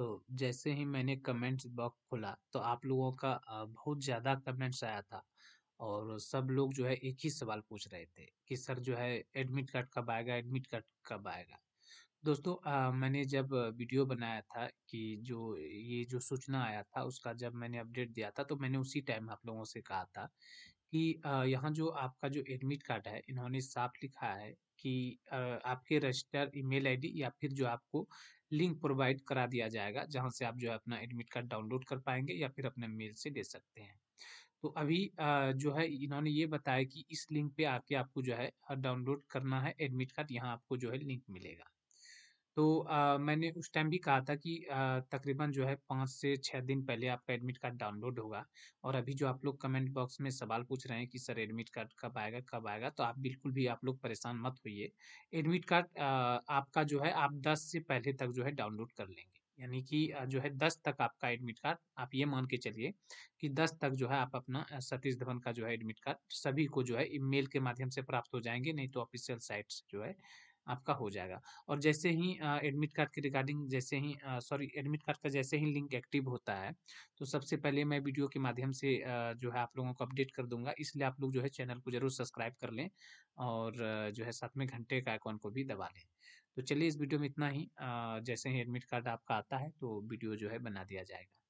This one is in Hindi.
तो जैसे ही मैंने कमेंट्स बॉक्स खोला तो आप लोगों का बहुत ज़्यादा कमेंट्स आया था और सब लोग जो है एक ही सवाल पूछ रहे थे कि सर जो है एडमिट कार्ड कब आएगा एडमिट कार्ड कब आएगा दोस्तों आ, मैंने जब वीडियो बनाया था कि जो ये जो सूचना आया था उसका जब मैंने अपडेट दिया था तो मैंने उसी टाइम आप लोगों से कहा था कि यहाँ जो आपका जो एडमिट कार्ड है इन्होंने साफ लिखा है कि आपके रजिस्टर ईमेल आईडी या फिर जो आपको लिंक प्रोवाइड करा दिया जाएगा जहां से आप जो है अपना एडमिट कार्ड डाउनलोड कर पाएंगे या फिर अपने मेल से ले सकते हैं तो अभी जो है इन्होंने ये बताया कि इस लिंक पे आके आपको जो है डाउनलोड करना है एडमिट कार्ड यहाँ आपको जो है लिंक मिलेगा तो आ, मैंने उस टाइम भी कहा था कि तकरीबन जो है पाँच से छः दिन पहले आपका एडमिट कार्ड डाउनलोड होगा और अभी जो आप लोग कमेंट बॉक्स में सवाल पूछ रहे हैं कि सर एडमिट कार्ड कब आएगा कब आएगा तो आप बिल्कुल भी आप लोग परेशान मत होइए एडमिट कार्ड आपका जो है आप दस से पहले तक जो है डाउनलोड कर लेंगे यानी कि जो है दस तक आपका एडमिट कार्ड आप ये मान के चलिए कि दस तक जो है आप अपना सतीश धवन का जो है एडमिट कार्ड सभी को जो है ईमेल के माध्यम से प्राप्त हो जाएंगे नहीं तो ऑफिशियल साइट जो है आपका हो जाएगा और जैसे ही एडमिट कार्ड के रिगार्डिंग जैसे ही सॉरी एडमिट कार्ड का जैसे ही लिंक एक्टिव होता है तो सबसे पहले मैं वीडियो के माध्यम से जो है आप लोगों को अपडेट कर दूंगा इसलिए आप लोग जो है चैनल को जरूर सब्सक्राइब कर लें और जो है साथ में घंटे का आइकॉन को भी दबा लें तो चलिए इस वीडियो में इतना ही जैसे ही एडमिट कार्ड आपका आता है तो वीडियो जो है बना दिया जाएगा